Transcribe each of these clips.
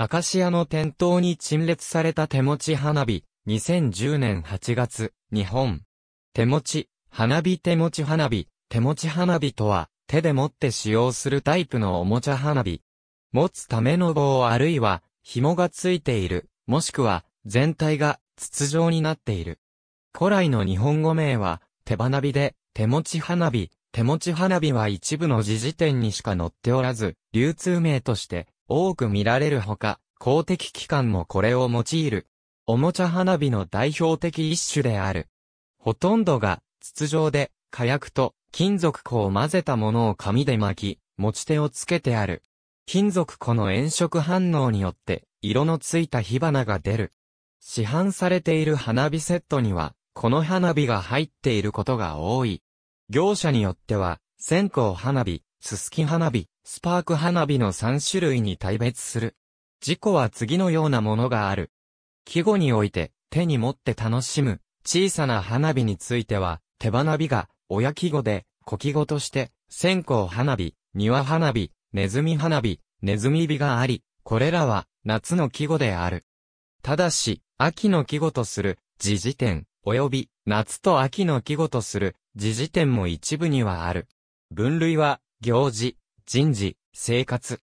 アカシアの店頭に陳列された手持ち花火、2010年8月、日本。手持ち、花火手持ち花火、手持ち花火とは、手で持って使用するタイプのおもちゃ花火。持つための棒あるいは、紐がついている、もしくは、全体が筒状になっている。古来の日本語名は、手花火で、手持ち花火、手持ち花火は一部の時事典にしか載っておらず、流通名として、多く見られるほか、公的機関もこれを用いる。おもちゃ花火の代表的一種である。ほとんどが筒状で火薬と金属粉を混ぜたものを紙で巻き、持ち手をつけてある。金属粉の炎色反応によって色のついた火花が出る。市販されている花火セットには、この花火が入っていることが多い。業者によっては、線香花火、すすき花火、スパーク花火の3種類に対別する。事故は次のようなものがある。季語において、手に持って楽しむ、小さな花火については、手花火が、親季語で、小季語として、線香花火、庭花火、ネズミ花火、ネズミ火があり、これらは、夏の季語である。ただし、秋の季語とする、時事点、及び、夏と秋の季語とする、時事点も一部にはある。分類は、行事、人事、生活。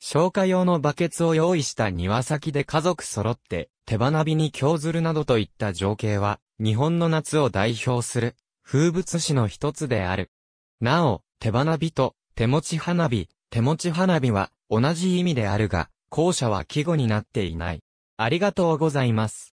消火用のバケツを用意した庭先で家族揃って手花火に興ずるなどといった情景は日本の夏を代表する風物詩の一つである。なお、手花火と手持ち花火、手持ち花火は同じ意味であるが、後者は季語になっていない。ありがとうございます。